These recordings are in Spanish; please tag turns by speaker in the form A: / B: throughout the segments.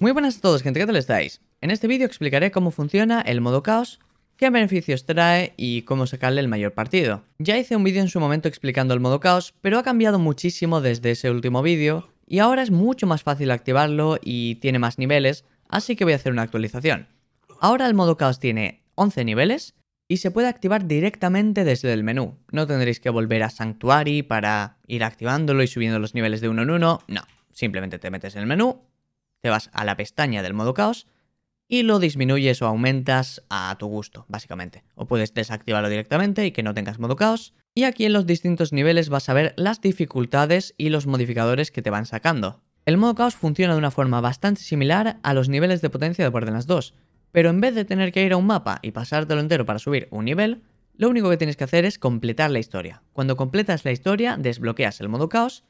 A: Muy buenas a todos gente, ¿qué tal estáis? En este vídeo explicaré cómo funciona el modo caos, qué beneficios trae y cómo sacarle el mayor partido. Ya hice un vídeo en su momento explicando el modo caos, pero ha cambiado muchísimo desde ese último vídeo y ahora es mucho más fácil activarlo y tiene más niveles, así que voy a hacer una actualización. Ahora el modo caos tiene 11 niveles y se puede activar directamente desde el menú. No tendréis que volver a Sanctuary para ir activándolo y subiendo los niveles de uno en uno, no. Simplemente te metes en el menú te vas a la pestaña del modo caos y lo disminuyes o aumentas a tu gusto, básicamente. O puedes desactivarlo directamente y que no tengas modo caos. Y aquí en los distintos niveles vas a ver las dificultades y los modificadores que te van sacando. El modo caos funciona de una forma bastante similar a los niveles de potencia de Borderlands 2, pero en vez de tener que ir a un mapa y pasártelo entero para subir un nivel, lo único que tienes que hacer es completar la historia. Cuando completas la historia, desbloqueas el modo caos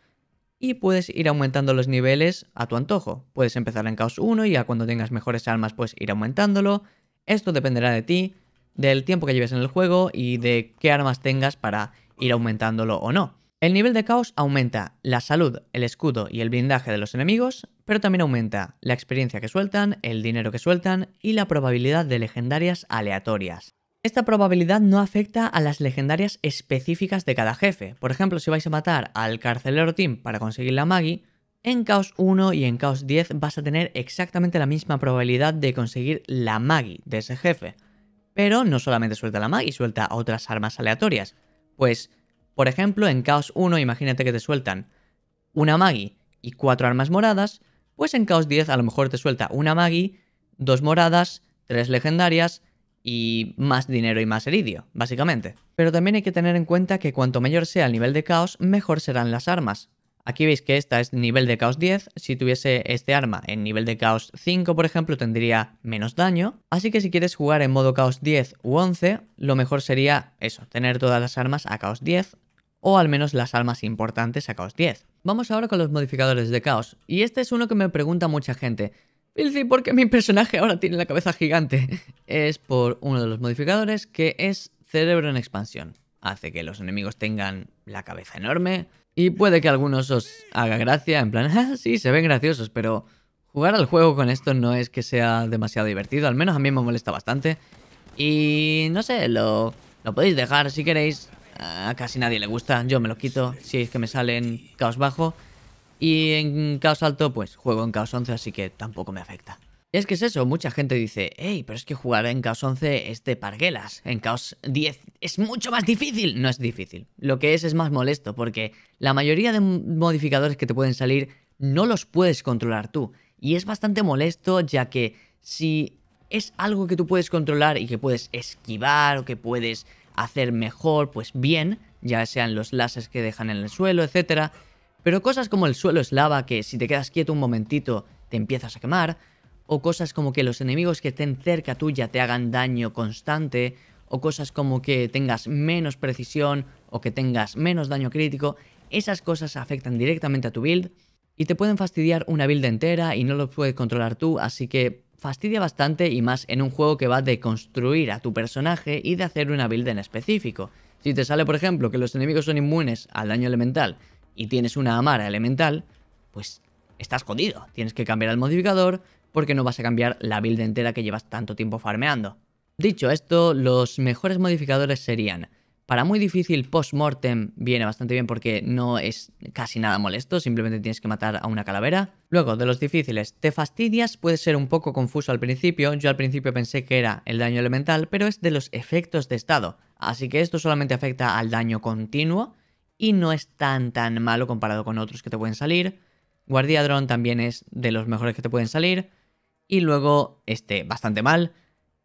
A: y puedes ir aumentando los niveles a tu antojo. Puedes empezar en Caos 1 y ya cuando tengas mejores armas pues ir aumentándolo. Esto dependerá de ti, del tiempo que lleves en el juego y de qué armas tengas para ir aumentándolo o no. El nivel de caos aumenta la salud, el escudo y el blindaje de los enemigos, pero también aumenta la experiencia que sueltan, el dinero que sueltan y la probabilidad de legendarias aleatorias. Esta probabilidad no afecta a las legendarias específicas de cada jefe. Por ejemplo, si vais a matar al carcelero Tim para conseguir la Magi, en Caos 1 y en Caos 10 vas a tener exactamente la misma probabilidad de conseguir la Magi de ese jefe. Pero no solamente suelta la Magi, suelta otras armas aleatorias. Pues, por ejemplo, en Caos 1 imagínate que te sueltan una Magi y cuatro armas moradas, pues en Caos 10 a lo mejor te suelta una Magi, dos moradas, tres legendarias, y más dinero y más heridio, básicamente. Pero también hay que tener en cuenta que cuanto mayor sea el nivel de caos, mejor serán las armas. Aquí veis que esta es nivel de caos 10, si tuviese este arma en nivel de caos 5 por ejemplo tendría menos daño, así que si quieres jugar en modo caos 10 u 11, lo mejor sería eso, tener todas las armas a caos 10 o al menos las armas importantes a caos 10. Vamos ahora con los modificadores de caos, y este es uno que me pregunta mucha gente, ¿por porque mi personaje ahora tiene la cabeza gigante. Es por uno de los modificadores que es cerebro en expansión. Hace que los enemigos tengan la cabeza enorme y puede que algunos os haga gracia, en plan, ah, sí, se ven graciosos, pero jugar al juego con esto no es que sea demasiado divertido, al menos a mí me molesta bastante. Y no sé, lo, lo podéis dejar si queréis, a casi nadie le gusta, yo me lo quito, si es que me salen caos bajo. Y en caos alto, pues juego en caos 11, así que tampoco me afecta. Y es que es eso, mucha gente dice, hey, pero es que jugar en caos 11 es de parguelas, en caos 10 es mucho más difícil. No es difícil, lo que es es más molesto, porque la mayoría de modificadores que te pueden salir no los puedes controlar tú. Y es bastante molesto, ya que si es algo que tú puedes controlar y que puedes esquivar o que puedes hacer mejor, pues bien, ya sean los lases que dejan en el suelo, etcétera, pero cosas como el suelo es lava, que si te quedas quieto un momentito te empiezas a quemar, o cosas como que los enemigos que estén cerca tuya te hagan daño constante, o cosas como que tengas menos precisión o que tengas menos daño crítico, esas cosas afectan directamente a tu build y te pueden fastidiar una build entera y no lo puedes controlar tú, así que fastidia bastante y más en un juego que va de construir a tu personaje y de hacer una build en específico. Si te sale por ejemplo que los enemigos son inmunes al daño elemental, y tienes una Amara elemental, pues estás jodido. Tienes que cambiar el modificador porque no vas a cambiar la build entera que llevas tanto tiempo farmeando. Dicho esto, los mejores modificadores serían... Para muy difícil post-mortem viene bastante bien porque no es casi nada molesto, simplemente tienes que matar a una calavera. Luego, de los difíciles, te fastidias puede ser un poco confuso al principio, yo al principio pensé que era el daño elemental, pero es de los efectos de estado, así que esto solamente afecta al daño continuo, y no es tan tan malo comparado con otros que te pueden salir. Guardiadron también es de los mejores que te pueden salir. Y luego este bastante mal,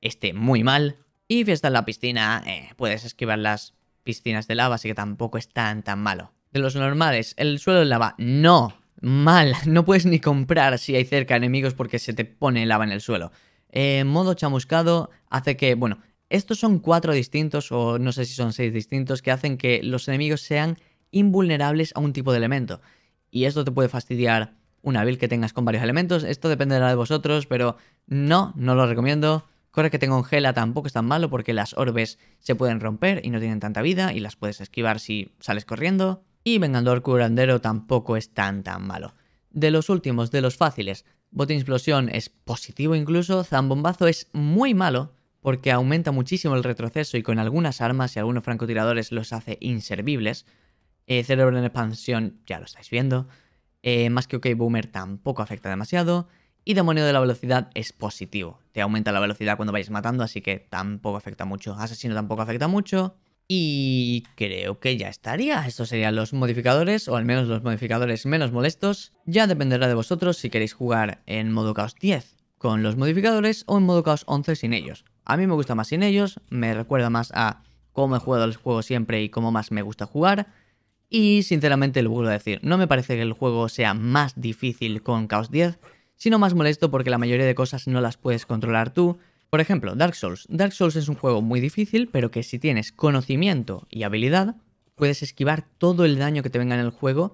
A: este muy mal. Y fiesta en la piscina, eh, puedes esquivar las piscinas de lava, así que tampoco es tan tan malo. De los normales, el suelo de lava, no, mal, no puedes ni comprar si hay cerca enemigos porque se te pone lava en el suelo. Eh, modo chamuscado hace que, bueno, estos son cuatro distintos, o no sé si son seis distintos, que hacen que los enemigos sean invulnerables a un tipo de elemento. Y esto te puede fastidiar una build que tengas con varios elementos. Esto dependerá de vosotros, pero no, no lo recomiendo. Corre que tengo en Gela tampoco es tan malo porque las orbes se pueden romper y no tienen tanta vida y las puedes esquivar si sales corriendo. Y Vengador Curandero tampoco es tan tan malo. De los últimos, de los fáciles, Botín Explosión es positivo incluso, Zambombazo es muy malo, porque aumenta muchísimo el retroceso y con algunas armas y algunos francotiradores los hace inservibles. Eh, cerebro en expansión ya lo estáis viendo. Eh, más que OK Boomer tampoco afecta demasiado. Y demonio de la velocidad es positivo. Te aumenta la velocidad cuando vais matando, así que tampoco afecta mucho. Asesino tampoco afecta mucho. Y creo que ya estaría. Estos serían los modificadores, o al menos los modificadores menos molestos. Ya dependerá de vosotros si queréis jugar en modo Caos 10 con los modificadores o en modo Caos 11 sin ellos. A mí me gusta más sin ellos, me recuerda más a cómo he jugado el juego siempre y cómo más me gusta jugar. Y sinceramente lo vuelvo a decir, no me parece que el juego sea más difícil con Chaos 10, sino más molesto porque la mayoría de cosas no las puedes controlar tú. Por ejemplo, Dark Souls. Dark Souls es un juego muy difícil, pero que si tienes conocimiento y habilidad, puedes esquivar todo el daño que te venga en el juego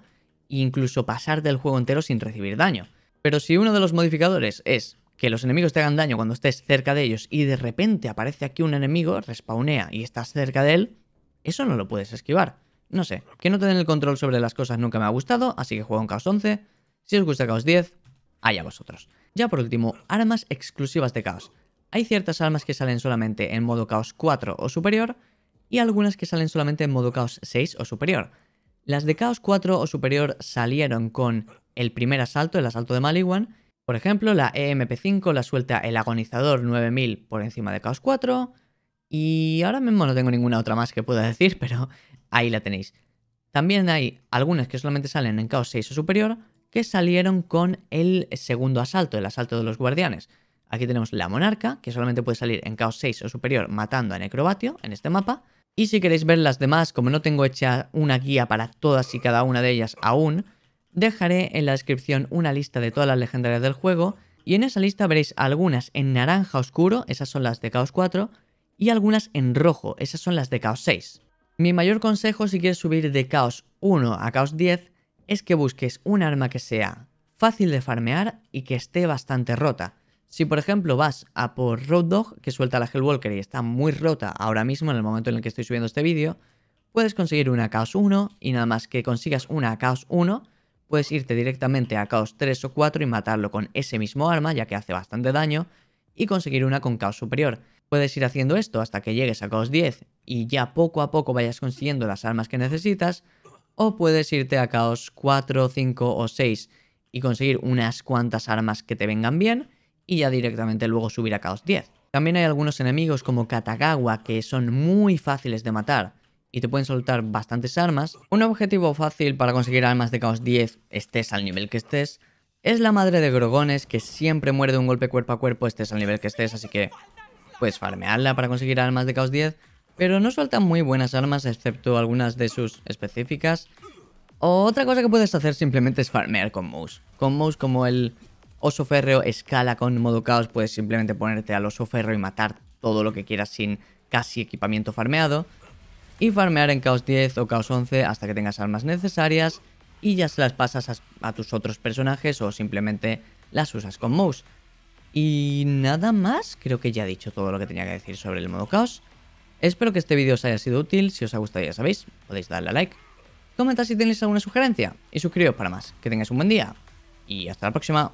A: e incluso pasar del juego entero sin recibir daño. Pero si uno de los modificadores es que los enemigos te hagan daño cuando estés cerca de ellos y de repente aparece aquí un enemigo, respawnea y estás cerca de él, eso no lo puedes esquivar. No sé, que no te den el control sobre las cosas nunca me ha gustado, así que juego en Caos 11. Si os gusta Caos 10, allá vosotros. Ya por último, armas exclusivas de Caos. Hay ciertas armas que salen solamente en modo Caos 4 o superior y algunas que salen solamente en modo Caos 6 o superior. Las de Caos 4 o superior salieron con el primer asalto, el asalto de Maliwan, por ejemplo, la EMP5 la suelta el agonizador 9000 por encima de Chaos 4. Y ahora mismo no tengo ninguna otra más que pueda decir, pero ahí la tenéis. También hay algunas que solamente salen en Caos 6 o superior, que salieron con el segundo asalto, el asalto de los guardianes. Aquí tenemos la monarca, que solamente puede salir en Caos 6 o superior matando a Necrobatio en este mapa. Y si queréis ver las demás, como no tengo hecha una guía para todas y cada una de ellas aún, Dejaré en la descripción una lista de todas las legendarias del juego y en esa lista veréis algunas en naranja oscuro, esas son las de Caos 4, y algunas en rojo, esas son las de Caos 6. Mi mayor consejo si quieres subir de Caos 1 a Caos 10 es que busques un arma que sea fácil de farmear y que esté bastante rota. Si por ejemplo vas a por Road Dog, que suelta la Hellwalker y está muy rota ahora mismo en el momento en el que estoy subiendo este vídeo, puedes conseguir una Caos 1 y nada más que consigas una Caos 1 puedes irte directamente a caos 3 o 4 y matarlo con ese mismo arma, ya que hace bastante daño, y conseguir una con caos superior. Puedes ir haciendo esto hasta que llegues a caos 10 y ya poco a poco vayas consiguiendo las armas que necesitas, o puedes irte a caos 4, 5 o 6 y conseguir unas cuantas armas que te vengan bien, y ya directamente luego subir a caos 10. También hay algunos enemigos como Katagawa que son muy fáciles de matar, y te pueden soltar bastantes armas, un objetivo fácil para conseguir armas de caos 10, estés al nivel que estés, es la madre de Grogones que siempre muere de un golpe cuerpo a cuerpo estés al nivel que estés, así que puedes farmearla para conseguir armas de caos 10, pero no sueltan muy buenas armas excepto algunas de sus específicas. Otra cosa que puedes hacer simplemente es farmear con Mouse. Con Mouse como el oso férreo escala con modo caos, puedes simplemente ponerte al oso férreo y matar todo lo que quieras sin casi equipamiento farmeado y farmear en caos 10 o caos 11 hasta que tengas armas necesarias y ya se las pasas a, tus otros personajes o simplemente las usas con mouse. Y nada más, creo que ya he dicho todo lo que tenía que decir sobre el modo caos. Espero que este vídeo os haya sido útil, si os ha gustado ya sabéis, podéis darle a like, comentar si tenéis alguna sugerencia y suscribiros para más. Que tengáis un buen día y hasta la próxima.